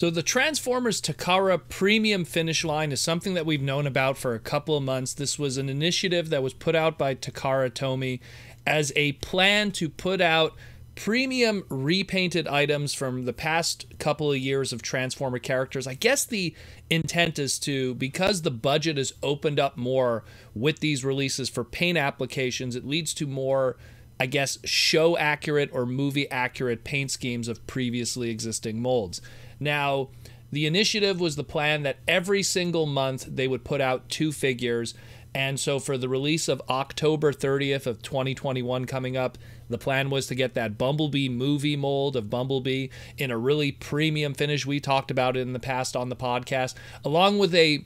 So the Transformers Takara premium finish line is something that we've known about for a couple of months. This was an initiative that was put out by Takara Tomy as a plan to put out premium repainted items from the past couple of years of Transformer characters. I guess the intent is to because the budget is opened up more with these releases for paint applications, it leads to more I guess, show accurate or movie accurate paint schemes of previously existing molds. Now, the initiative was the plan that every single month they would put out two figures. And so for the release of October 30th of 2021 coming up, the plan was to get that Bumblebee movie mold of Bumblebee in a really premium finish. We talked about it in the past on the podcast, along with a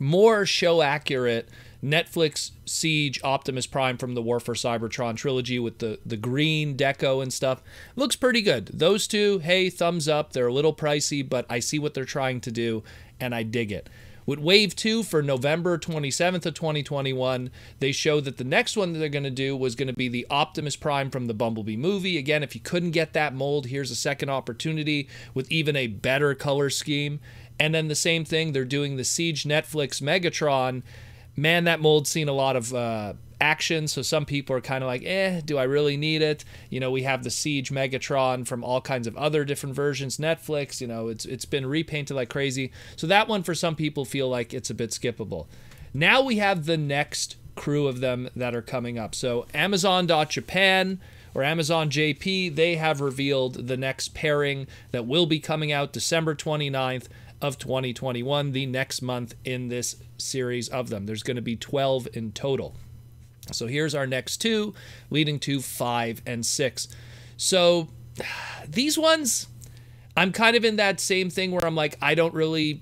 more show accurate Netflix Siege Optimus Prime from the War for Cybertron trilogy with the, the green deco and stuff. Looks pretty good. Those two, hey, thumbs up. They're a little pricey, but I see what they're trying to do and I dig it. With Wave 2 for November 27th of 2021, they show that the next one that they're going to do was going to be the Optimus Prime from the Bumblebee movie. Again, if you couldn't get that mold, here's a second opportunity with even a better color scheme. And then the same thing, they're doing the Siege Netflix Megatron man, that mold's seen a lot of uh, action. So some people are kind of like, eh, do I really need it? You know, we have the Siege Megatron from all kinds of other different versions, Netflix. You know, it's it's been repainted like crazy. So that one for some people feel like it's a bit skippable. Now we have the next crew of them that are coming up. So Amazon.Japan or Amazon JP, they have revealed the next pairing that will be coming out December 29th of 2021, the next month in this series of them. There's going to be 12 in total. So here's our next two, leading to five and six. So these ones, I'm kind of in that same thing where I'm like, I don't really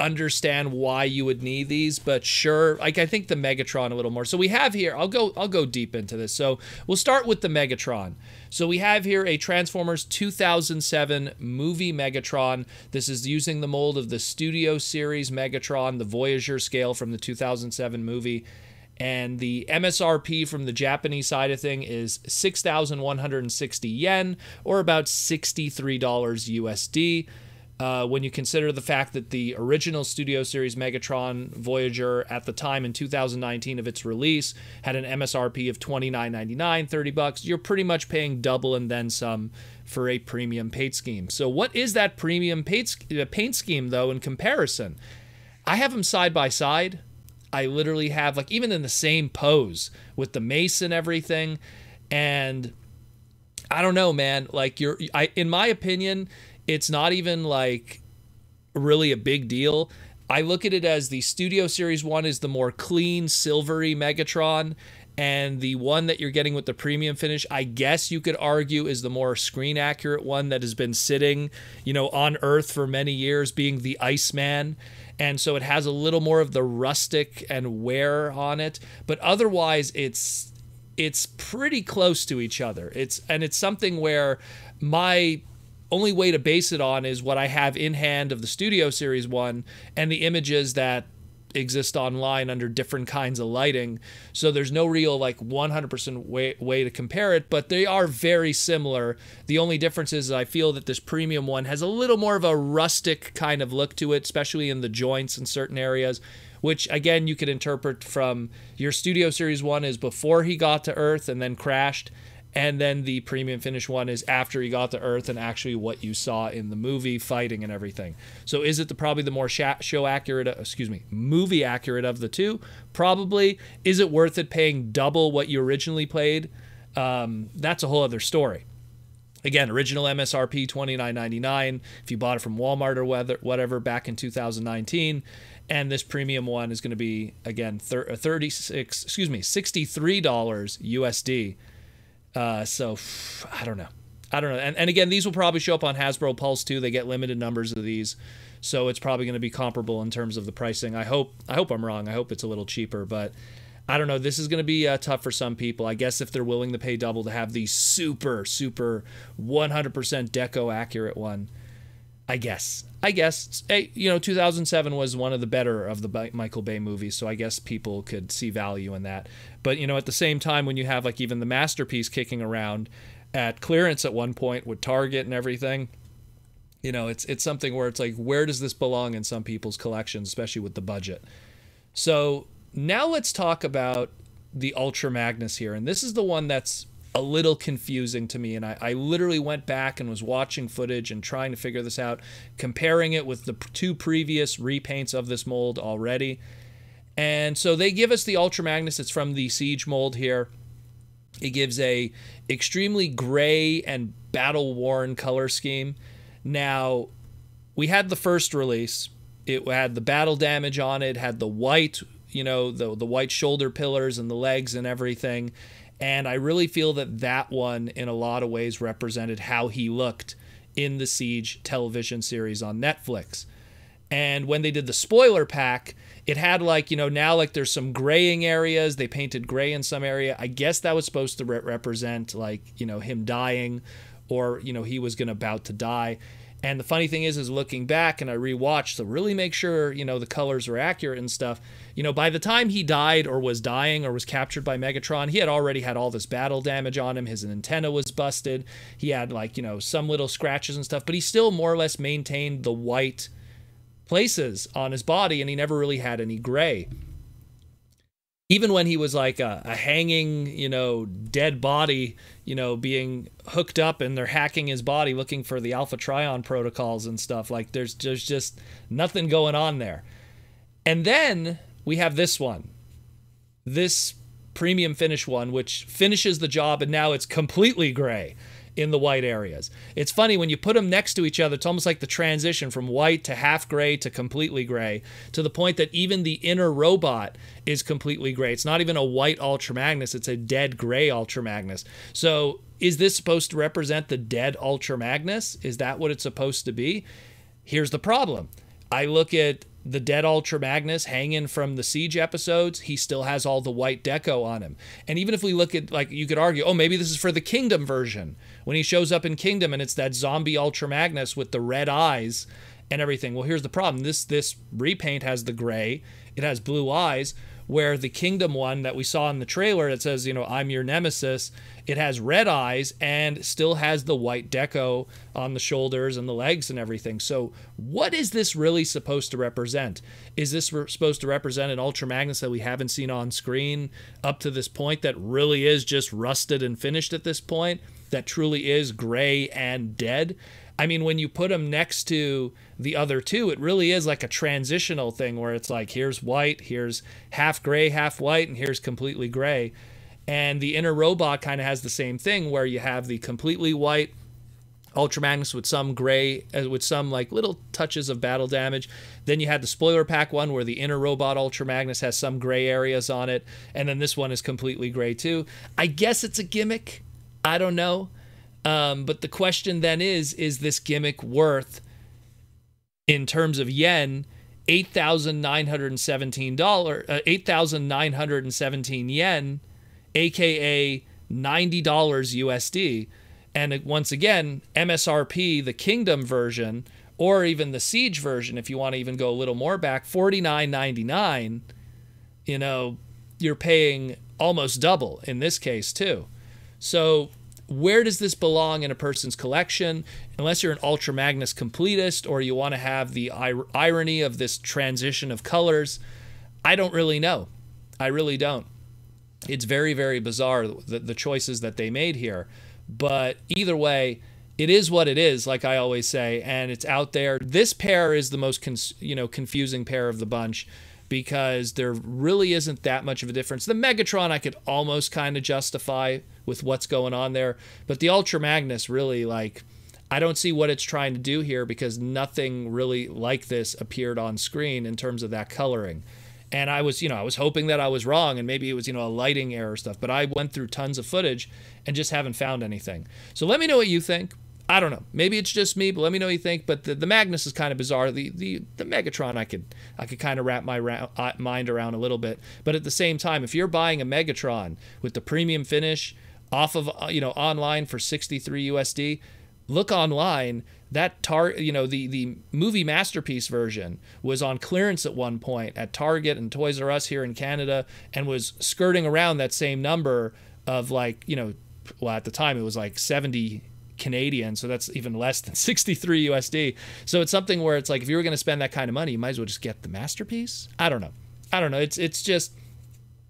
understand why you would need these, but sure, like I think the Megatron a little more. So we have here, I'll go I'll go deep into this. So we'll start with the Megatron. So we have here a Transformers 2007 movie Megatron. This is using the mold of the Studio Series Megatron, the Voyager scale from the 2007 movie. And the MSRP from the Japanese side of thing is 6,160 yen, or about $63 USD uh, when you consider the fact that the original Studio Series Megatron Voyager at the time in 2019 of its release had an MSRP of $29.99, 30 bucks, you're pretty much paying double and then some for a premium paint scheme. So what is that premium paint, uh, paint scheme though in comparison? I have them side by side. I literally have like even in the same pose with the mace and everything and I don't know, man. Like you're I in my opinion, it's not even like really a big deal. I look at it as the Studio Series 1 is the more clean, silvery Megatron, and the one that you're getting with the premium finish, I guess you could argue is the more screen accurate one that has been sitting, you know, on Earth for many years, being the Iceman. And so it has a little more of the rustic and wear on it. But otherwise it's it's pretty close to each other. It's and it's something where my only way to base it on is what I have in hand of the Studio Series 1 and the images that exist online under different kinds of lighting. So there's no real like 100% way, way to compare it, but they are very similar. The only difference is I feel that this premium one has a little more of a rustic kind of look to it, especially in the joints in certain areas, which again you could interpret from your Studio Series 1 is before he got to Earth and then crashed and then the premium finish one is after he got to Earth and actually what you saw in the movie fighting and everything. So is it the probably the more show accurate, uh, excuse me, movie accurate of the two? Probably. Is it worth it paying double what you originally played? Um, that's a whole other story. Again, original MSRP twenty nine ninety nine. If you bought it from Walmart or whether, whatever back in 2019, and this premium one is going to be again uh, 36 excuse me $63 USD uh, so I don't know. I don't know. And, and again, these will probably show up on Hasbro Pulse too. They get limited numbers of these, so it's probably going to be comparable in terms of the pricing. I hope I hope I'm wrong. I hope it's a little cheaper, but I don't know. This is going to be uh, tough for some people. I guess if they're willing to pay double to have the super super 100% deco accurate one, I guess. I guess you know 2007 was one of the better of the Michael Bay movies, so I guess people could see value in that. But you know, at the same time, when you have like even the masterpiece kicking around at clearance at one point with Target and everything, you know, it's it's something where it's like, where does this belong in some people's collections, especially with the budget? So now let's talk about the Ultra Magnus here, and this is the one that's a little confusing to me. And I, I, literally went back and was watching footage and trying to figure this out, comparing it with the two previous repaints of this mold already. And so they give us the Ultra Magnus. It's from the Siege mold here. It gives a extremely gray and battle-worn color scheme. Now, we had the first release. It had the battle damage on it, had the white, you know, the, the white shoulder pillars and the legs and everything and I really feel that that one, in a lot of ways, represented how he looked in the Siege television series on Netflix. And when they did the spoiler pack, it had like, you know, now like there's some graying areas. They painted gray in some area. I guess that was supposed to re represent like, you know, him dying or, you know, he was going to about to die. And the funny thing is, is looking back and I rewatched to really make sure, you know, the colors were accurate and stuff. You know, by the time he died or was dying or was captured by Megatron, he had already had all this battle damage on him. His antenna was busted. He had like, you know, some little scratches and stuff, but he still more or less maintained the white places on his body and he never really had any gray even when he was like a, a, hanging, you know, dead body, you know, being hooked up and they're hacking his body looking for the Alpha Trion protocols and stuff. Like there's there's just nothing going on there. And then we have this one. This premium finish one, which finishes the job and now it's completely gray in the white areas. It's funny when you put them next to each other, it's almost like the transition from white to half gray to completely gray to the point that even the inner robot is completely gray. It's not even a white Ultramagnus, it's a dead gray Ultramagnus. So is this supposed to represent the dead Ultramagnus? Is that what it's supposed to be? Here's the problem. I look at the dead Ultra Magnus hanging from the Siege episodes, he still has all the white deco on him. And even if we look at, like, you could argue, oh, maybe this is for the Kingdom version. When he shows up in Kingdom and it's that zombie Ultra Magnus with the red eyes and everything. Well, here's the problem. This this repaint has the gray, it has blue eyes, where the Kingdom one that we saw in the trailer that says, you know, I'm your nemesis, it has red eyes and still has the white deco on the shoulders and the legs and everything. So, what is this really supposed to represent? Is this re- supposed to represent an Ultra Magnus that we haven't seen on screen up to this point that really is just rusted and finished at this point, that truly is gray and dead? I mean, when you put them next to the other two, it really is like a transitional thing where it's like, here's white, here's half gray, half white, and here's completely gray. And the inner robot kind of has the same thing where you have the completely white Ultramagnus with some gray, uh, with some like little touches of battle damage. Then you had the spoiler pack one where the inner robot Ultramagnus has some gray areas on it. And then this one is completely gray too. I guess it's a gimmick. I don't know um, but the question then is is this gimmick worth, in terms of yen, $8,917, uh, 8,917 yen, AKA $90 USD? And once again, MSRP, the Kingdom version, or even the Siege version, if you want to even go a little more back, $49.99, you know, you're paying almost double in this case, too. So where does this belong in a person's collection? Unless you're an Ultra Magnus completist or you want to have the ir irony of this transition of colors, I don't really know. I really don't. It's very, very bizarre the, the choices that they made here. But either way, it is what it is, like I always say, and it's out there. This pair is the most you know confusing pair of the bunch, because there really isn't that much of a difference. The Megatron I could almost kind of justify with what's going on there, but the Ultra Magnus really like I don't see what it's trying to do here because nothing really like this appeared on screen in terms of that coloring. And I was, you know, I was hoping that I was wrong and maybe it was, you know, a lighting error stuff, but I went through tons of footage and just haven't found anything. So let me know what you think. I don't know. Maybe it's just me, but let me know what you think. But the, the Magnus is kind of bizarre. The, the the Megatron I could I could kind of wrap my ra- uh, mind around a little bit. But at the same time, if you're buying a Megatron with the premium finish off of uh, you know online for 63 USD, look online that tar you know the the movie masterpiece version was on clearance at one point at Target and Toys R Us here in Canada and was skirting around that same number of like you know well at the time it was like 70 Canadian, so that's even less than 63 USD. So it's something where it's like if you were going to spend that kind of money, you might as well just get the masterpiece. I don't know. I don't know. It's it's just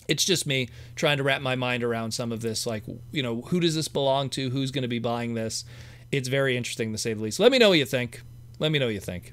it's just me trying to wrap my mind around some of this like you know who does this belong to who's going to be buying this it's very interesting to say the least let me know what you think let me know what you think